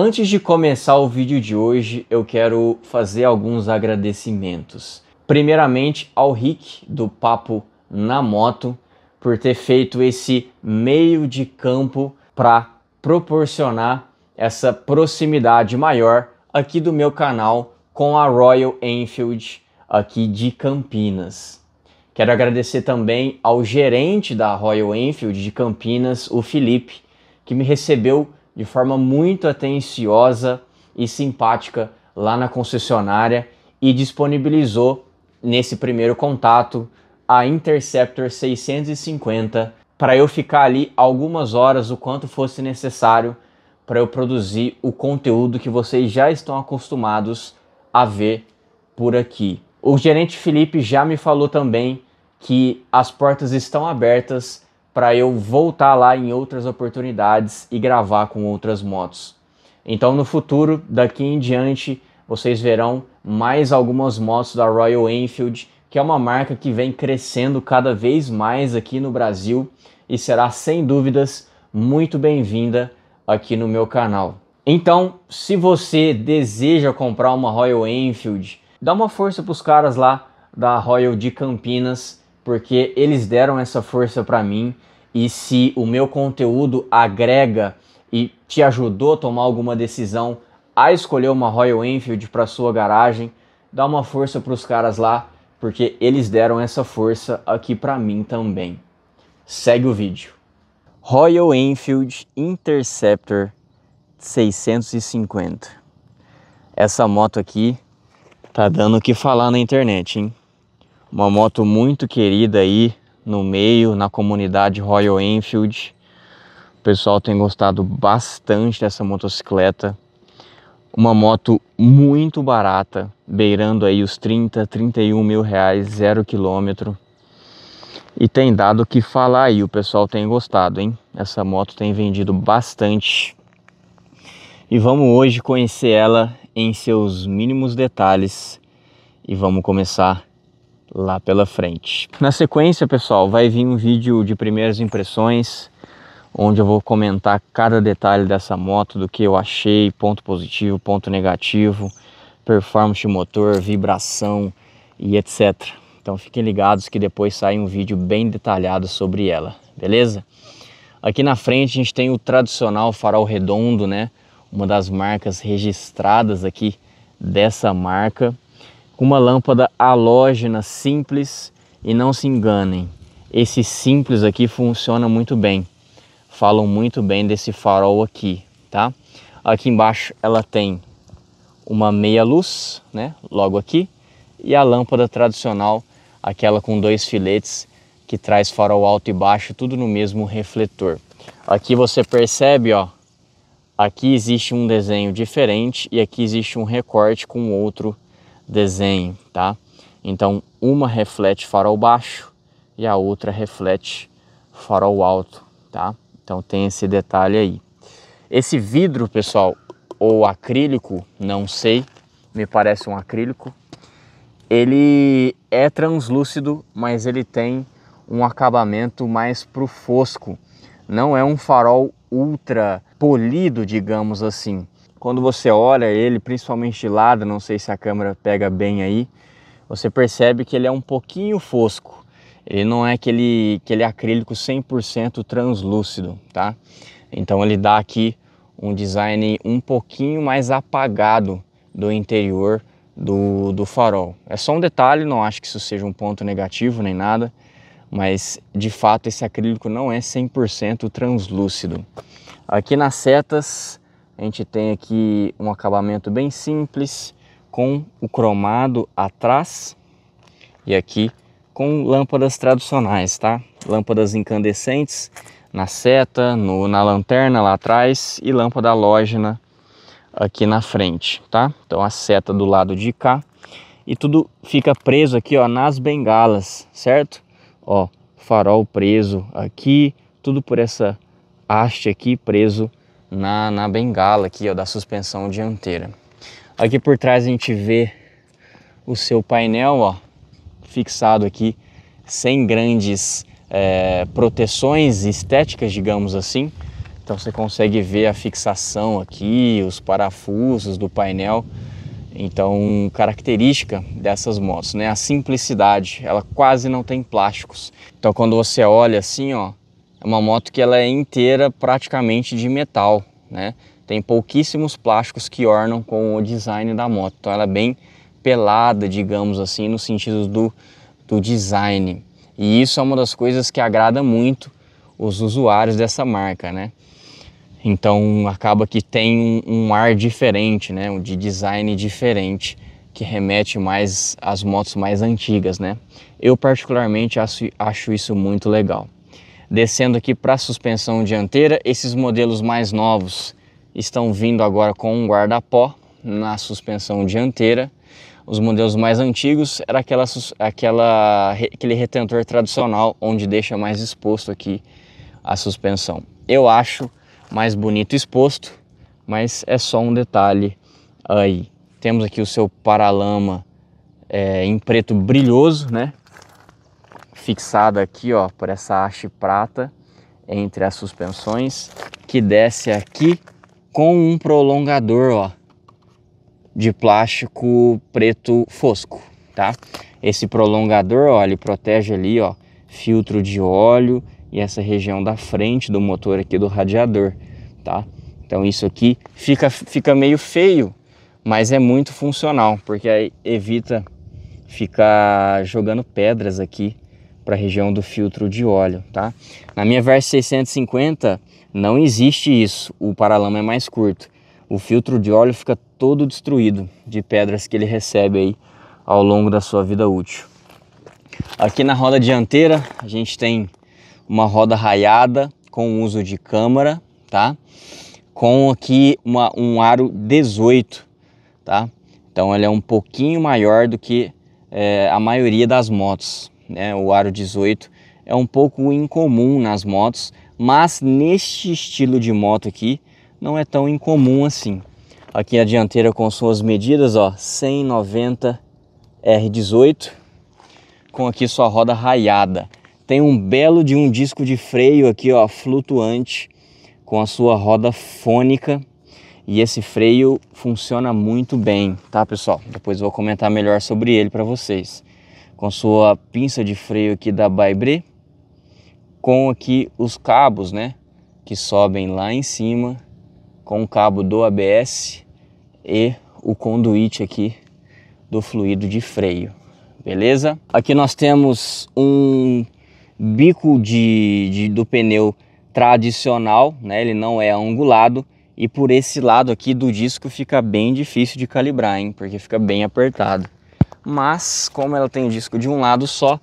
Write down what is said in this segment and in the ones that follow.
Antes de começar o vídeo de hoje, eu quero fazer alguns agradecimentos. Primeiramente ao Rick do Papo na Moto por ter feito esse meio de campo para proporcionar essa proximidade maior aqui do meu canal com a Royal Enfield aqui de Campinas. Quero agradecer também ao gerente da Royal Enfield de Campinas, o Felipe, que me recebeu de forma muito atenciosa e simpática lá na concessionária e disponibilizou nesse primeiro contato a Interceptor 650 para eu ficar ali algumas horas o quanto fosse necessário para eu produzir o conteúdo que vocês já estão acostumados a ver por aqui. O gerente Felipe já me falou também que as portas estão abertas para eu voltar lá em outras oportunidades e gravar com outras motos. Então no futuro, daqui em diante, vocês verão mais algumas motos da Royal Enfield, que é uma marca que vem crescendo cada vez mais aqui no Brasil e será sem dúvidas muito bem-vinda aqui no meu canal. Então, se você deseja comprar uma Royal Enfield, dá uma força para os caras lá da Royal de Campinas, porque eles deram essa força para mim e se o meu conteúdo agrega e te ajudou a tomar alguma decisão a escolher uma Royal Enfield para sua garagem, dá uma força para os caras lá, porque eles deram essa força aqui para mim também. Segue o vídeo. Royal Enfield Interceptor 650. Essa moto aqui tá dando o que falar na internet, hein? Uma moto muito querida aí no meio, na comunidade Royal Enfield. O pessoal tem gostado bastante dessa motocicleta. Uma moto muito barata, beirando aí os 30, 31 mil reais, zero quilômetro. E tem dado o que falar aí, o pessoal tem gostado, hein? Essa moto tem vendido bastante. E vamos hoje conhecer ela em seus mínimos detalhes e vamos começar lá pela frente. Na sequência, pessoal, vai vir um vídeo de primeiras impressões, onde eu vou comentar cada detalhe dessa moto, do que eu achei, ponto positivo, ponto negativo, performance do motor, vibração e etc. Então fiquem ligados que depois sai um vídeo bem detalhado sobre ela, beleza? Aqui na frente a gente tem o tradicional farol redondo, né? Uma das marcas registradas aqui dessa marca com uma lâmpada halógena simples e não se enganem, esse simples aqui funciona muito bem. Falam muito bem desse farol aqui, tá? Aqui embaixo ela tem uma meia luz, né? Logo aqui, e a lâmpada tradicional, aquela com dois filetes que traz farol alto e baixo, tudo no mesmo refletor. Aqui você percebe, ó, aqui existe um desenho diferente e aqui existe um recorte com outro desenho, tá? Então, uma reflete farol baixo e a outra reflete farol alto, tá? Então tem esse detalhe aí. Esse vidro, pessoal, ou acrílico, não sei, me parece um acrílico. Ele é translúcido, mas ele tem um acabamento mais pro fosco. Não é um farol ultra polido, digamos assim. Quando você olha ele, principalmente de lado, não sei se a câmera pega bem aí, você percebe que ele é um pouquinho fosco. Ele não é aquele, aquele acrílico 100% translúcido, tá? Então ele dá aqui um design um pouquinho mais apagado do interior do, do farol. É só um detalhe, não acho que isso seja um ponto negativo nem nada, mas de fato esse acrílico não é 100% translúcido. Aqui nas setas a gente tem aqui um acabamento bem simples, com o cromado atrás e aqui com lâmpadas tradicionais, tá? Lâmpadas incandescentes na seta, no, na lanterna lá atrás e lâmpada halógena aqui na frente, tá? Então a seta do lado de cá e tudo fica preso aqui, ó, nas bengalas, certo? Ó, farol preso aqui, tudo por essa haste aqui preso na, na bengala aqui, ó, da suspensão dianteira. Aqui por trás a gente vê o seu painel, ó, fixado aqui, sem grandes é, proteções estéticas, digamos assim. Então você consegue ver a fixação aqui, os parafusos do painel. Então, característica dessas motos, né? A simplicidade, ela quase não tem plásticos. Então, quando você olha assim, ó, é uma moto que ela é inteira praticamente de metal, né? Tem pouquíssimos plásticos que ornam com o design da moto. Então ela é bem pelada, digamos assim, no sentido do, do design. E isso é uma das coisas que agrada muito os usuários dessa marca, né? Então acaba que tem um, ar diferente, né? Um de design diferente que remete mais às motos mais antigas, né? Eu particularmente acho, acho isso muito legal. Descendo aqui para a suspensão dianteira, esses modelos mais novos estão vindo agora com um guarda-pó na suspensão dianteira. Os modelos mais antigos era aquela, aquela, aquele retentor tradicional onde deixa mais exposto aqui a suspensão. Eu acho mais bonito exposto, mas é só um detalhe aí. Temos aqui o seu paralama é, em preto brilhoso, né? fixada aqui, ó, por essa haste prata entre as suspensões, que desce aqui com um prolongador, ó, de plástico preto fosco, tá? Esse prolongador, ó, ele protege ali, ó, filtro de óleo e essa região da frente do motor aqui do radiador, tá? Então isso aqui fica, fica meio feio, mas é muito funcional, porque aí evita ficar jogando pedras aqui para a região do filtro de óleo, tá? Na minha Versa 650 não existe isso, o paralama é mais curto. O filtro de óleo fica todo destruído de pedras que ele recebe aí ao longo da sua vida útil. Aqui na roda dianteira a gente tem uma roda raiada com uso de câmara, tá? Com aqui uma, um aro 18, tá? Então ela é um pouquinho maior do que é, a maioria das motos né, o aro 18, é um pouco incomum nas motos, mas neste estilo de moto aqui não é tão incomum assim. Aqui a dianteira com suas medidas, ó, 190 R18, com aqui sua roda raiada. Tem um belo de um disco de freio aqui, ó, flutuante, com a sua roda fônica. E esse freio funciona muito bem, tá, pessoal? Depois vou comentar melhor sobre ele para vocês com sua pinça de freio aqui da Baibre, com aqui os cabos, né, que sobem lá em cima, com o cabo do ABS e o conduíte aqui do fluido de freio, beleza? Aqui nós temos um bico de, de do pneu tradicional, né, ele não é angulado, e por esse lado aqui do disco fica bem difícil de calibrar, hein? Porque fica bem apertado mas como ela tem disco de um lado só,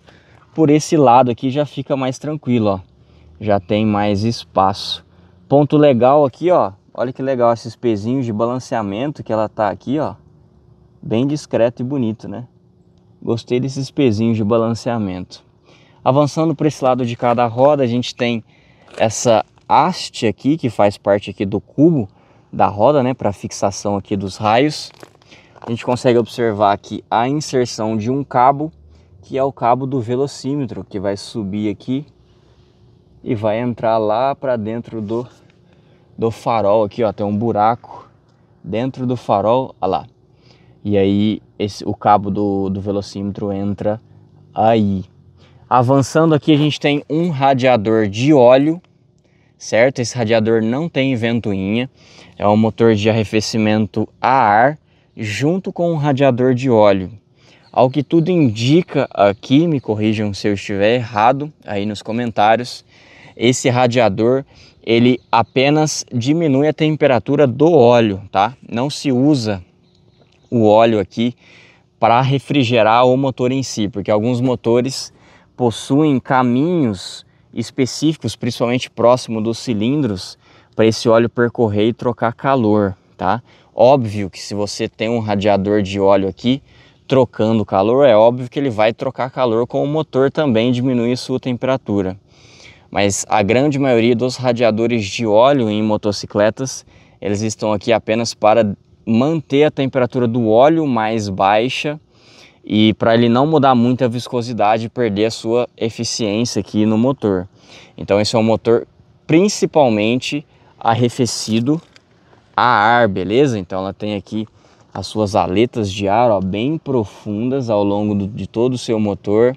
por esse lado aqui já fica mais tranquilo, ó. Já tem mais espaço. Ponto legal aqui, ó. Olha que legal esses pezinhos de balanceamento que ela tá aqui, ó. Bem discreto e bonito, né? Gostei desses pezinhos de balanceamento. Avançando para esse lado de cada roda, a gente tem essa haste aqui que faz parte aqui do cubo da roda, né, para fixação aqui dos raios a gente consegue observar aqui a inserção de um cabo, que é o cabo do velocímetro, que vai subir aqui e vai entrar lá para dentro do, do farol aqui, ó, tem um buraco dentro do farol, olha lá. E aí esse, o cabo do, do velocímetro entra aí. Avançando aqui, a gente tem um radiador de óleo, certo? Esse radiador não tem ventoinha, é um motor de arrefecimento a ar junto com um radiador de óleo. Ao que tudo indica aqui, me corrijam se eu estiver errado aí nos comentários, esse radiador ele apenas diminui a temperatura do óleo, tá? Não se usa o óleo aqui para refrigerar o motor em si, porque alguns motores possuem caminhos específicos, principalmente próximo dos cilindros, para esse óleo percorrer e trocar calor, tá? Óbvio que se você tem um radiador de óleo aqui trocando calor, é óbvio que ele vai trocar calor com o motor também, diminuir sua temperatura. Mas a grande maioria dos radiadores de óleo em motocicletas, eles estão aqui apenas para manter a temperatura do óleo mais baixa e para ele não mudar muito a viscosidade e perder a sua eficiência aqui no motor. Então esse é um motor principalmente arrefecido a ar, beleza? Então ela tem aqui as suas aletas de ar ó, bem profundas ao longo do, de todo o seu motor.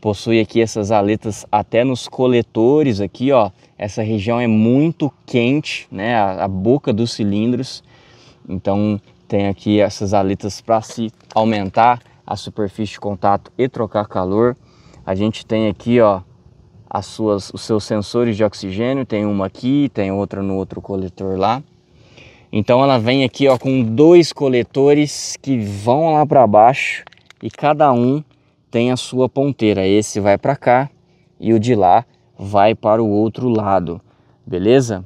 Possui aqui essas aletas até nos coletores aqui, ó. Essa região é muito quente, né? A, a boca dos cilindros. Então tem aqui essas aletas para se aumentar a superfície de contato e trocar calor. A gente tem aqui, ó, as suas, os seus sensores de oxigênio. Tem uma aqui, tem outra no outro coletor lá. Então ela vem aqui ó, com dois coletores que vão lá para baixo e cada um tem a sua ponteira. Esse vai para cá e o de lá vai para o outro lado, beleza?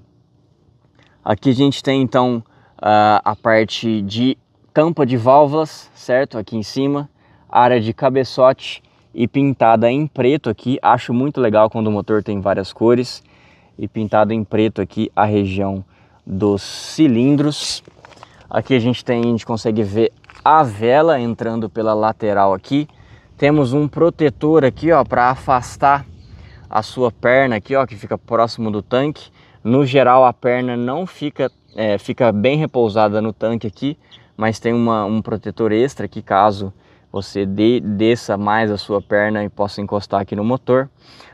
Aqui a gente tem então a parte de tampa de válvulas, certo? Aqui em cima, área de cabeçote e pintada em preto aqui. Acho muito legal quando o motor tem várias cores e pintado em preto aqui a região dos cilindros. Aqui a gente tem, a gente consegue ver a vela entrando pela lateral aqui. Temos um protetor aqui, ó, para afastar a sua perna aqui, ó, que fica próximo do tanque. No geral, a perna não fica, é, fica bem repousada no tanque aqui, mas tem uma, um protetor extra aqui, caso você de, desça mais a sua perna e possa encostar aqui no motor.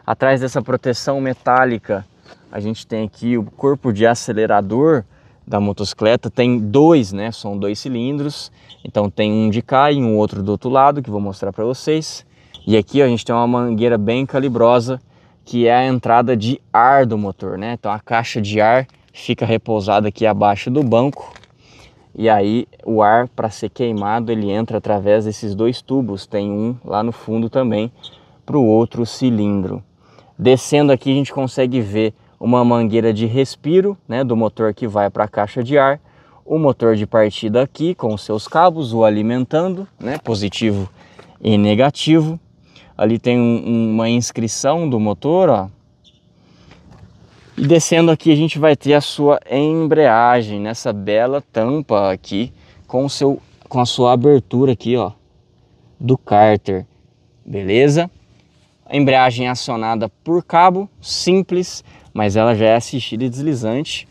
Atrás dessa proteção metálica a gente tem aqui o corpo de acelerador da motocicleta, tem dois, né? São dois cilindros. Então tem um de cá e um outro do outro lado que vou mostrar para vocês. E aqui ó, a gente tem uma mangueira bem calibrosa que é a entrada de ar do motor, né? Então a caixa de ar fica repousada aqui abaixo do banco e aí o ar para ser queimado ele entra através desses dois tubos, tem um lá no fundo também para o outro cilindro. Descendo aqui a gente consegue ver uma mangueira de respiro né, do motor que vai para a caixa de ar, o motor de partida aqui com seus cabos, o alimentando, né, positivo e negativo. Ali tem um, uma inscrição do motor, ó. E descendo aqui a gente vai ter a sua embreagem nessa bela tampa aqui com seu com a sua abertura aqui, ó, do cárter. Beleza? A embreagem acionada por cabo simples mas ela já é assistida e deslizante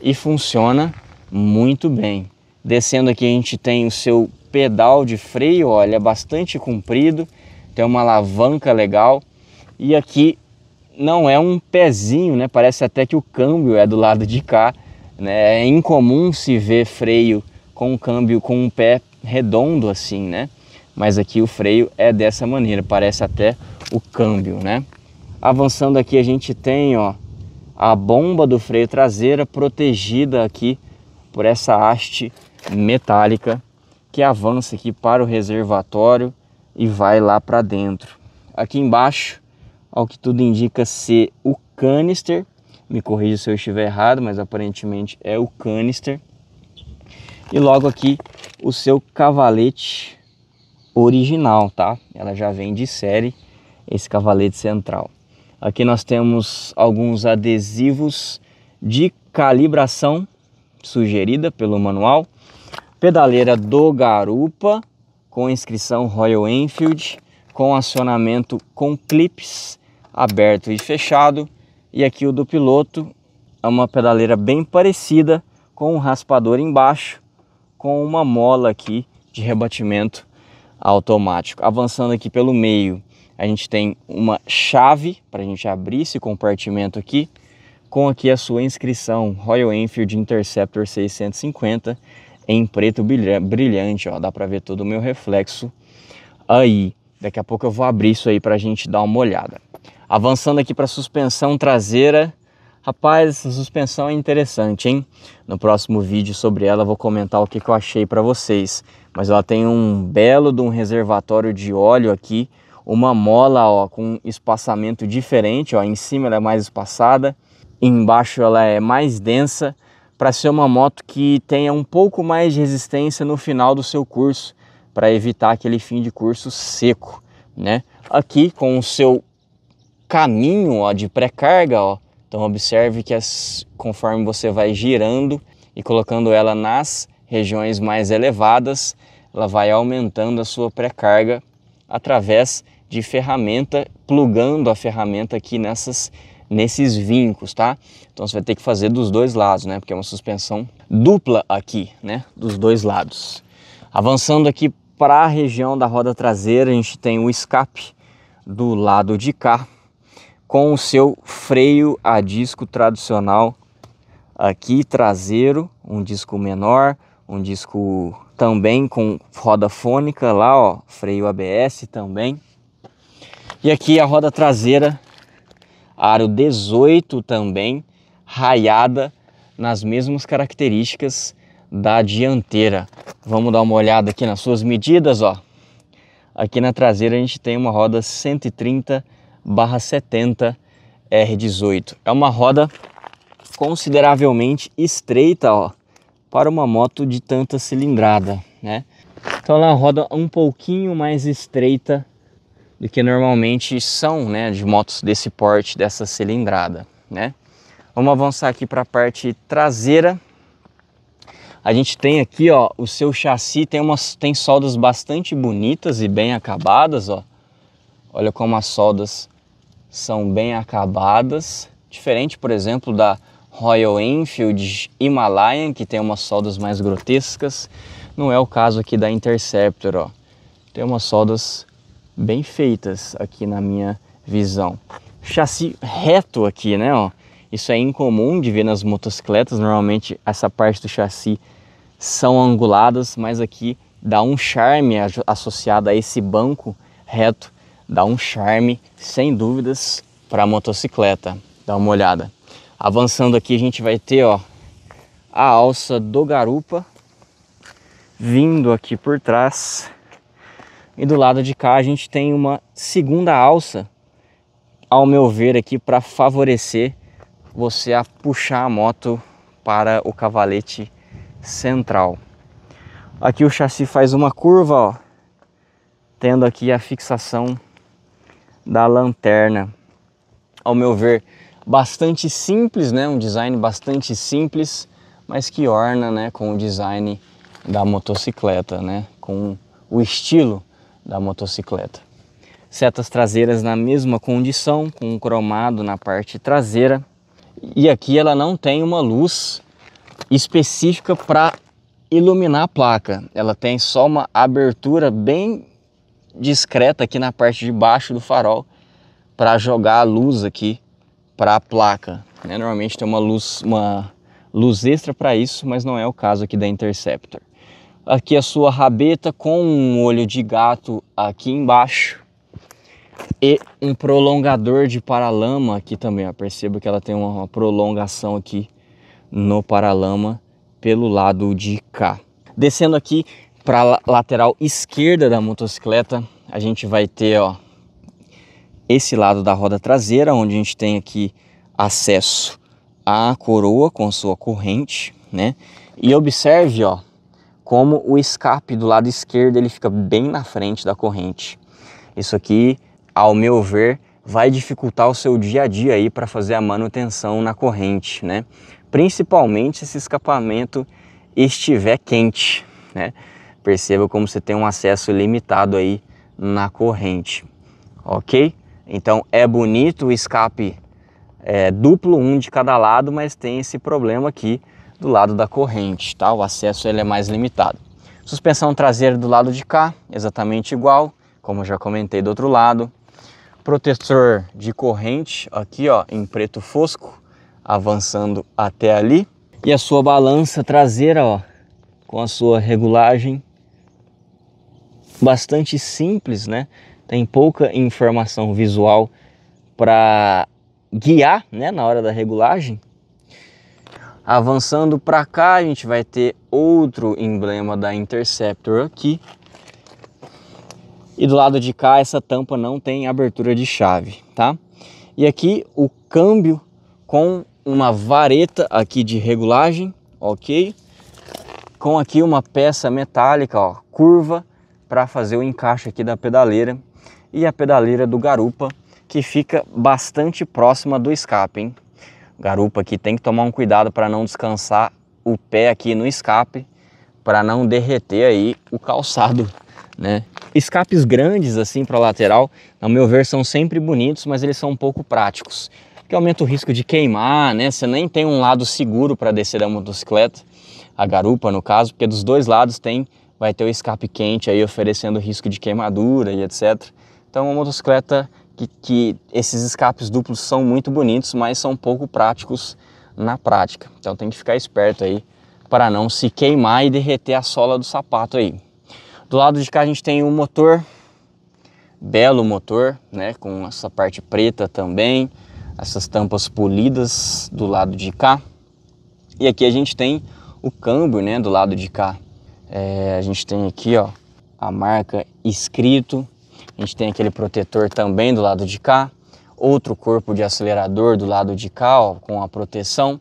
e funciona muito bem. Descendo aqui a gente tem o seu pedal de freio, olha, é bastante comprido, tem uma alavanca legal e aqui não é um pezinho, né? Parece até que o câmbio é do lado de cá, né? É incomum se ver freio com um câmbio com um pé redondo assim, né? Mas aqui o freio é dessa maneira, parece até o câmbio, né? Avançando aqui a gente tem, ó, a bomba do freio traseira protegida aqui por essa haste metálica que avança aqui para o reservatório e vai lá para dentro. Aqui embaixo, ao que tudo indica ser o canister, me corrija se eu estiver errado, mas aparentemente é o canister. E logo aqui o seu cavalete original, tá? Ela já vem de série esse cavalete central. Aqui nós temos alguns adesivos de calibração sugerida pelo manual. Pedaleira do Garupa com inscrição Royal Enfield, com acionamento com clips aberto e fechado. E aqui o do piloto é uma pedaleira bem parecida com um raspador embaixo, com uma mola aqui de rebatimento automático. Avançando aqui pelo meio, a gente tem uma chave para a gente abrir esse compartimento aqui, com aqui a sua inscrição Royal Enfield Interceptor 650 em preto brilhante, ó, dá para ver todo o meu reflexo aí. Daqui a pouco eu vou abrir isso aí para a gente dar uma olhada. Avançando aqui para a suspensão traseira, rapaz, essa suspensão é interessante, hein? No próximo vídeo sobre ela vou comentar o que, que eu achei para vocês, mas ela tem um belo de um reservatório de óleo aqui uma mola ó, com espaçamento diferente, ó, em cima ela é mais espaçada, embaixo ela é mais densa, para ser uma moto que tenha um pouco mais de resistência no final do seu curso, para evitar aquele fim de curso seco, né? Aqui com o seu caminho ó, de pré-carga, ó, então observe que as, conforme você vai girando e colocando ela nas regiões mais elevadas, ela vai aumentando a sua pré-carga através de ferramenta, plugando a ferramenta aqui nessas, nesses vincos, tá? Então você vai ter que fazer dos dois lados, né? Porque é uma suspensão dupla aqui, né? Dos dois lados. Avançando aqui para a região da roda traseira, a gente tem o escape do lado de cá com o seu freio a disco tradicional aqui traseiro, um disco menor, um disco também com roda fônica lá, ó, freio ABS também. E aqui a roda traseira, aro 18 também, raiada nas mesmas características da dianteira. Vamos dar uma olhada aqui nas suas medidas, ó. Aqui na traseira a gente tem uma roda 130 70 R18. É uma roda consideravelmente estreita, ó para uma moto de tanta cilindrada, né? Então ela é roda um pouquinho mais estreita do que normalmente são, né, de motos desse porte, dessa cilindrada, né? Vamos avançar aqui para a parte traseira. A gente tem aqui, ó, o seu chassi tem umas tem soldas bastante bonitas e bem acabadas, ó. Olha como as soldas são bem acabadas, diferente, por exemplo, da Royal Enfield, Himalayan, que tem umas soldas mais grotescas. Não é o caso aqui da Interceptor, ó. Tem umas soldas bem feitas aqui na minha visão. Chassi reto aqui, né, ó. Isso é incomum de ver nas motocicletas, normalmente essa parte do chassi são anguladas, mas aqui dá um charme associado a esse banco reto, dá um charme sem dúvidas para a motocicleta. Dá uma olhada. Avançando aqui a gente vai ter ó, a alça do garupa vindo aqui por trás. E do lado de cá a gente tem uma segunda alça, ao meu ver aqui, para favorecer você a puxar a moto para o cavalete central. Aqui o chassi faz uma curva, ó, tendo aqui a fixação da lanterna. Ao meu ver, bastante simples, né? Um design bastante simples, mas que orna, né, com o design da motocicleta, né? Com o estilo da motocicleta. Setas traseiras na mesma condição, com um cromado na parte traseira. E aqui ela não tem uma luz específica para iluminar a placa. Ela tem só uma abertura bem discreta aqui na parte de baixo do farol para jogar a luz aqui para a placa. Né? Normalmente tem uma luz, uma luz extra para isso, mas não é o caso aqui da Interceptor. Aqui a sua rabeta com um olho de gato aqui embaixo e um prolongador de paralama aqui também. Ó. Perceba que ela tem uma prolongação aqui no paralama pelo lado de cá. Descendo aqui para a lateral esquerda da motocicleta, a gente vai ter ó, esse lado da roda traseira, onde a gente tem aqui acesso à coroa com sua corrente, né? E observe, ó, como o escape do lado esquerdo ele fica bem na frente da corrente. Isso aqui, ao meu ver, vai dificultar o seu dia a dia aí para fazer a manutenção na corrente, né? Principalmente se esse escapamento estiver quente, né? Perceba como você tem um acesso limitado aí na corrente, ok? Então é bonito o escape é, duplo, um de cada lado, mas tem esse problema aqui do lado da corrente, tá? O acesso ele é mais limitado. Suspensão traseira do lado de cá, exatamente igual, como já comentei do outro lado. Protetor de corrente aqui, ó, em preto fosco, avançando até ali. E a sua balança traseira, ó, com a sua regulagem bastante simples, né? tem pouca informação visual para guiar né, na hora da regulagem. Avançando para cá, a gente vai ter outro emblema da Interceptor aqui. E do lado de cá, essa tampa não tem abertura de chave, tá? E aqui o câmbio com uma vareta aqui de regulagem, ok? Com aqui uma peça metálica, ó, curva, para fazer o encaixe aqui da pedaleira e a pedaleira do Garupa, que fica bastante próxima do escape. Hein? Garupa aqui tem que tomar um cuidado para não descansar o pé aqui no escape, para não derreter aí o calçado. Né? Escapes grandes assim para lateral, na meu ver, são sempre bonitos, mas eles são um pouco práticos, que aumenta o risco de queimar, né? Você nem tem um lado seguro para descer da motocicleta, a garupa no caso, porque dos dois lados tem vai ter o escape quente aí oferecendo risco de queimadura e etc. Então, uma motocicleta que, que esses escapes duplos são muito bonitos, mas são pouco práticos na prática. Então, tem que ficar esperto aí para não se queimar e derreter a sola do sapato aí. Do lado de cá a gente tem o um motor, belo motor, né, com essa parte preta também, essas tampas polidas do lado de cá. E aqui a gente tem o câmbio, né, do lado de cá. É, a gente tem aqui, ó, a marca escrito a gente tem aquele protetor também do lado de cá, outro corpo de acelerador do lado de cá, ó, com a proteção,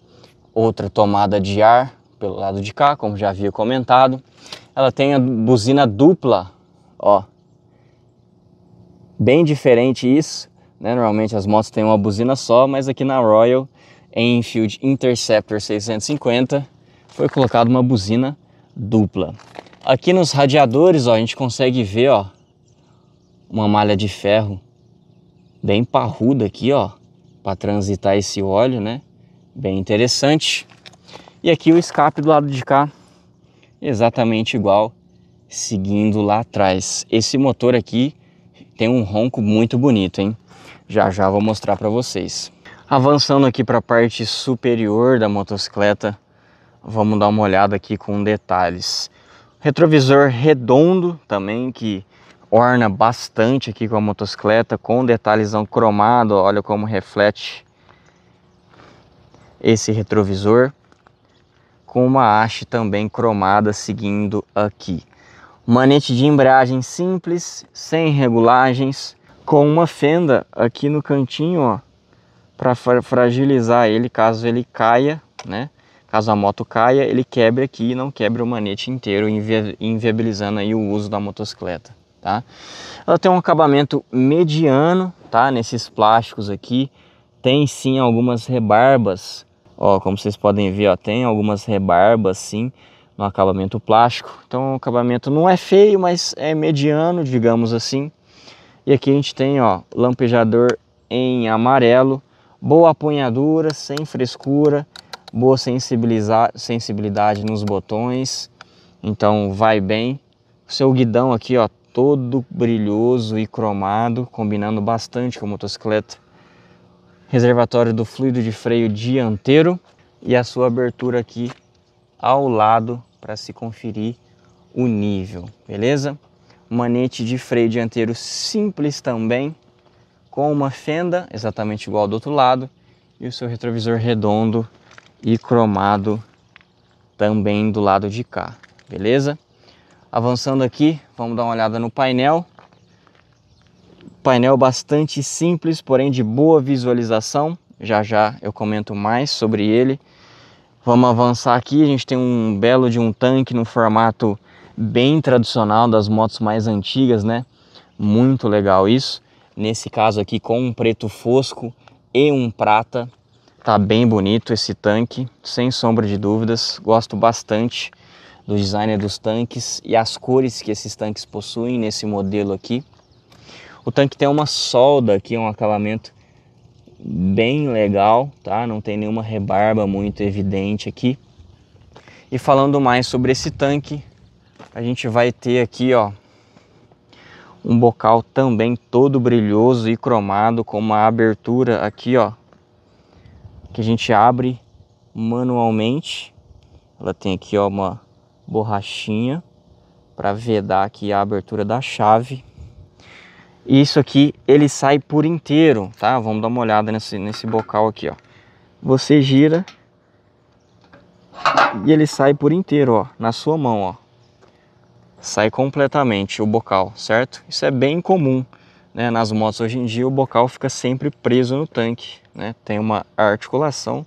outra tomada de ar pelo lado de cá, como já havia comentado. Ela tem a buzina dupla, ó. Bem diferente isso, né? Normalmente as motos têm uma buzina só, mas aqui na Royal Enfield Interceptor 650 foi colocada uma buzina dupla. Aqui nos radiadores, ó, a gente consegue ver, ó, uma malha de ferro bem parruda aqui, ó, para transitar esse óleo, né? Bem interessante. E aqui o escape do lado de cá, exatamente igual, seguindo lá atrás. Esse motor aqui tem um ronco muito bonito, hein? Já já vou mostrar para vocês. Avançando aqui para a parte superior da motocicleta, vamos dar uma olhada aqui com detalhes. Retrovisor redondo também, que orna bastante aqui com a motocicleta, com detalhezão cromado, olha como reflete esse retrovisor, com uma haste também cromada seguindo aqui. Manete de embreagem simples, sem regulagens, com uma fenda aqui no cantinho, ó, para fragilizar ele caso ele caia, né? Caso a moto caia, ele quebre aqui e não quebre o manete inteiro, invi inviabilizando aí o uso da motocicleta tá? Ela tem um acabamento mediano, tá? Nesses plásticos aqui tem sim algumas rebarbas, ó, como vocês podem ver, ó, tem algumas rebarbas sim no acabamento plástico. Então o acabamento não é feio, mas é mediano, digamos assim. E aqui a gente tem, ó, lampejador em amarelo, boa apunhadura, sem frescura, boa sensibilidade nos botões, então vai bem. O seu guidão aqui, ó, todo brilhoso e cromado, combinando bastante com a motocicleta. Reservatório do fluido de freio dianteiro e a sua abertura aqui ao lado para se conferir o nível, beleza? Manete de freio dianteiro simples também, com uma fenda exatamente igual do outro lado e o seu retrovisor redondo e cromado também do lado de cá, beleza? Avançando aqui, vamos dar uma olhada no painel. Painel bastante simples, porém de boa visualização. Já já eu comento mais sobre ele. Vamos avançar aqui, a gente tem um belo de um tanque no formato bem tradicional das motos mais antigas, né? Muito legal isso. Nesse caso aqui com um preto fosco e um prata. Tá bem bonito esse tanque, sem sombra de dúvidas. Gosto bastante do designer dos tanques e as cores que esses tanques possuem nesse modelo aqui. O tanque tem uma solda aqui, um acabamento bem legal, tá? Não tem nenhuma rebarba muito evidente aqui. E falando mais sobre esse tanque, a gente vai ter aqui, ó, um bocal também todo brilhoso e cromado com uma abertura aqui, ó, que a gente abre manualmente. Ela tem aqui, ó, uma borrachinha para vedar aqui a abertura da chave. Isso aqui ele sai por inteiro, tá? Vamos dar uma olhada nesse, nesse bocal aqui, ó. Você gira e ele sai por inteiro, ó, na sua mão, ó. Sai completamente o bocal, certo? Isso é bem comum, né? Nas motos hoje em dia o bocal fica sempre preso no tanque, né? Tem uma articulação,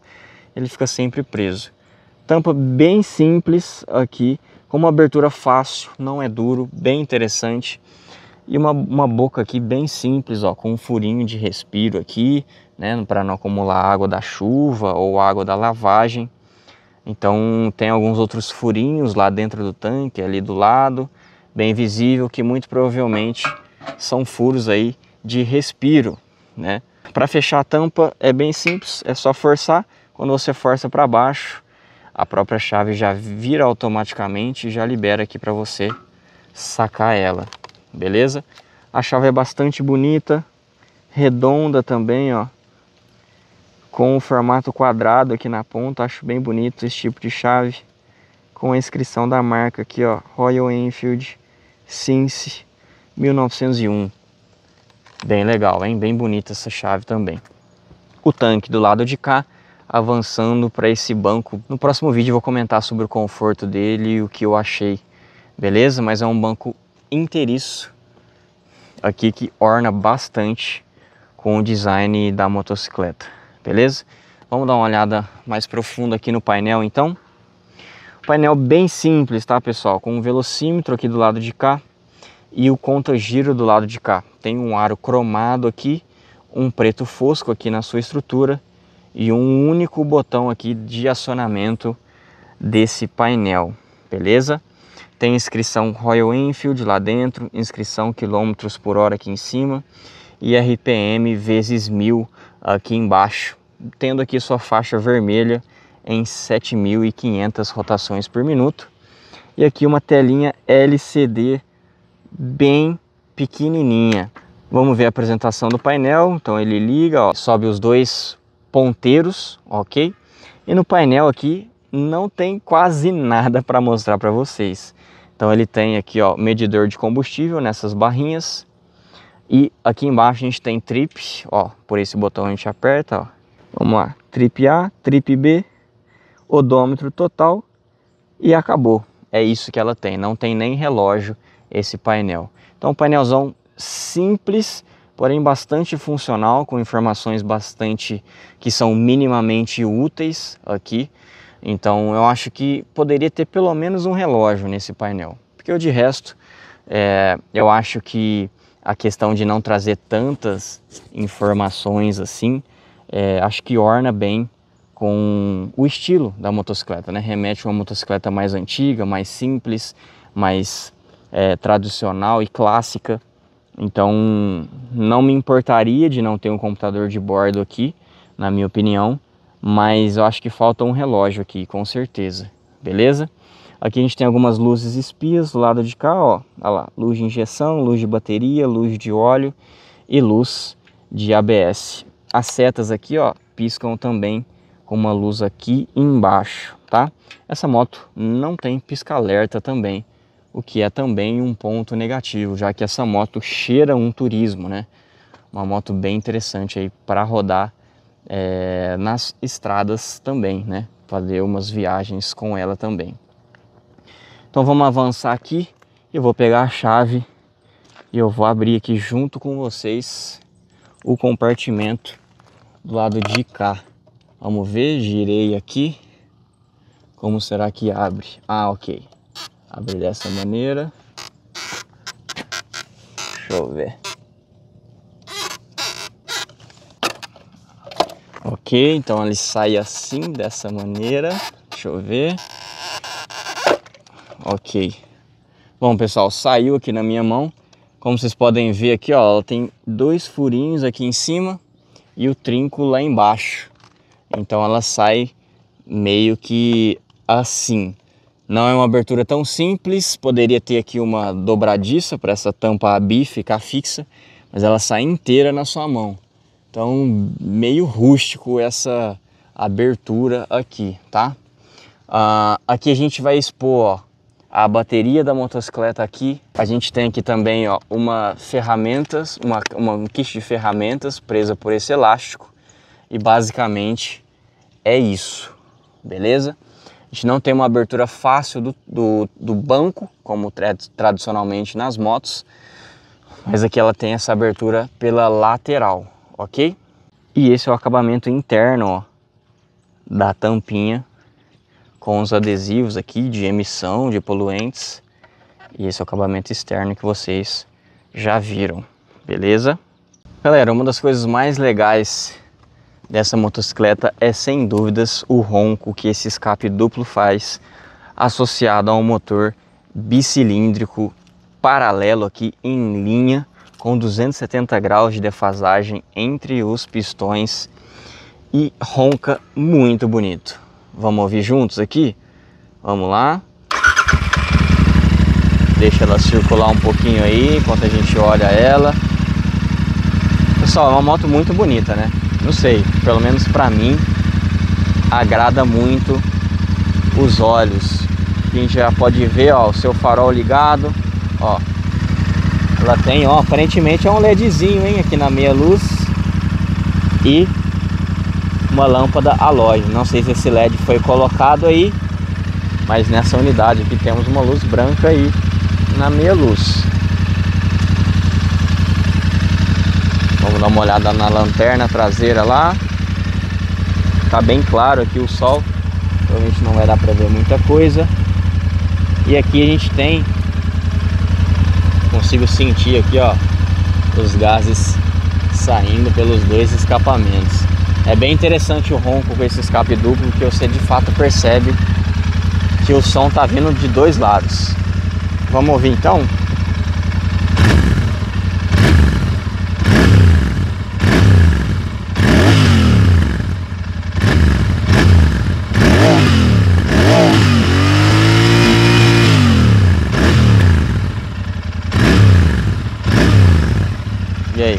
ele fica sempre preso. Tampa bem simples aqui, com uma abertura fácil, não é duro, bem interessante. E uma, uma boca aqui bem simples, ó, com um furinho de respiro aqui, né, para não acumular água da chuva ou água da lavagem. Então tem alguns outros furinhos lá dentro do tanque, ali do lado, bem visível que muito provavelmente são furos aí de respiro, né? Para fechar a tampa é bem simples, é só forçar. Quando você força para baixo, a própria chave já vira automaticamente e já libera aqui para você sacar ela, beleza? A chave é bastante bonita, redonda também, ó, com o formato quadrado aqui na ponta, acho bem bonito esse tipo de chave, com a inscrição da marca aqui, ó, Royal Enfield since 1901. Bem legal, hein? Bem bonita essa chave também. O tanque do lado de cá avançando para esse banco. No próximo vídeo vou comentar sobre o conforto dele e o que eu achei, beleza? Mas é um banco inteiriço aqui que orna bastante com o design da motocicleta, beleza? Vamos dar uma olhada mais profunda aqui no painel então. Painel bem simples, tá pessoal? Com um velocímetro aqui do lado de cá e o conta-giro do lado de cá. Tem um aro cromado aqui, um preto fosco aqui na sua estrutura e um único botão aqui de acionamento desse painel, beleza? Tem inscrição Royal Enfield lá dentro, inscrição quilômetros por hora aqui em cima e RPM vezes 1000 aqui embaixo, tendo aqui sua faixa vermelha em 7.500 rotações por minuto. E aqui uma telinha LCD bem pequenininha. Vamos ver a apresentação do painel. Então ele liga, ó, sobe os dois ponteiros, ok? E no painel aqui não tem quase nada para mostrar para vocês. Então ele tem aqui ó, medidor de combustível nessas barrinhas. E aqui embaixo a gente tem trip, ó, por esse botão a gente aperta, ó. Vamos lá, trip A, trip B, odômetro total e acabou. É isso que ela tem, não tem nem relógio esse painel. Então painelzão simples, porém bastante funcional, com informações bastante que são minimamente úteis aqui. Então eu acho que poderia ter pelo menos um relógio nesse painel, porque de resto é, eu acho que a questão de não trazer tantas informações assim, é, acho que orna bem com o estilo da motocicleta, né? Remete a uma motocicleta mais antiga, mais simples, mais é, tradicional e clássica. Então, não me importaria de não ter um computador de bordo aqui, na minha opinião, mas eu acho que falta um relógio aqui, com certeza, beleza? Aqui a gente tem algumas luzes espias do lado de cá, ó, olha lá, luz de injeção, luz de bateria, luz de óleo e luz de ABS. As setas aqui, ó, piscam também com uma luz aqui embaixo, tá? Essa moto não tem pisca-alerta também, o que é também um ponto negativo, já que essa moto cheira um turismo, né? Uma moto bem interessante aí para rodar é, nas estradas também, né? Fazer umas viagens com ela também. Então vamos avançar aqui. Eu vou pegar a chave e eu vou abrir aqui junto com vocês o compartimento do lado de cá. Vamos ver, girei aqui. Como será que abre? Ah, ok. Abre dessa maneira. Deixa eu ver. Ok, então ele sai assim, dessa maneira. Deixa eu ver. Ok. Bom, pessoal, saiu aqui na minha mão. Como vocês podem ver aqui, ó, ela tem dois furinhos aqui em cima e o trinco lá embaixo. Então ela sai meio que assim. Não é uma abertura tão simples, poderia ter aqui uma dobradiça para essa tampa AB ficar fixa, mas ela sai inteira na sua mão. Então, meio rústico essa abertura aqui, tá? Ah, aqui a gente vai expor ó, a bateria da motocicleta aqui. A gente tem aqui também ó, uma ferramentas, uma, uma, um kit de ferramentas presa por esse elástico. E basicamente é isso, beleza? A gente não tem uma abertura fácil do, do, do banco, como tra tradicionalmente nas motos, mas aqui ela tem essa abertura pela lateral, ok? E esse é o acabamento interno ó, da tampinha, com os adesivos aqui de emissão de poluentes. E esse é o acabamento externo que vocês já viram, beleza? Galera, uma das coisas mais legais dessa motocicleta é sem dúvidas o ronco que esse escape duplo faz associado a um motor bicilíndrico paralelo aqui em linha com 270 graus de defasagem entre os pistões e ronca muito bonito. Vamos ouvir juntos aqui? Vamos lá. Deixa ela circular um pouquinho aí enquanto a gente olha ela. Pessoal, é uma moto muito bonita, né? não sei, pelo menos para mim, agrada muito os olhos. A gente já pode ver, ó, o seu farol ligado, ó. Ela tem, ó, aparentemente é um LEDzinho, hein, aqui na meia luz. E uma lâmpada halógeno. Não sei se esse LED foi colocado aí, mas nessa unidade aqui temos uma luz branca aí na meia luz. Vamos uma olhada na lanterna traseira lá. Tá bem claro aqui o sol. Provavelmente não vai dar para ver muita coisa. E aqui a gente tem consigo sentir aqui, ó, os gases saindo pelos dois escapamentos. É bem interessante o ronco com esse escape duplo, porque você de fato percebe que o som tá vindo de dois lados. Vamos ouvir então? E aí?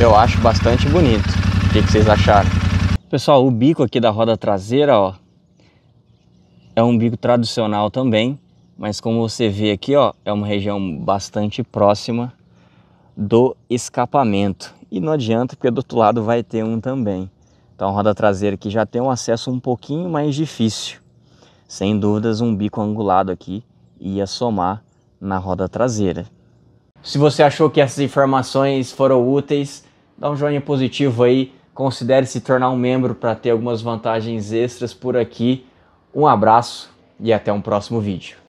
Eu acho bastante bonito. O que, vocês acharam? Pessoal, o bico aqui da roda traseira, ó, é um bico tradicional também, mas como você vê aqui, ó, é uma região bastante próxima do escapamento. E não adianta, porque do outro lado vai ter um também. Então a roda traseira aqui já tem um acesso um pouquinho mais difícil. Sem dúvidas, um bico angulado aqui ia somar na roda traseira. Se você achou que essas informações foram úteis, dá um joinha positivo aí, considere se tornar um membro para ter algumas vantagens extras por aqui. Um abraço e até um próximo vídeo.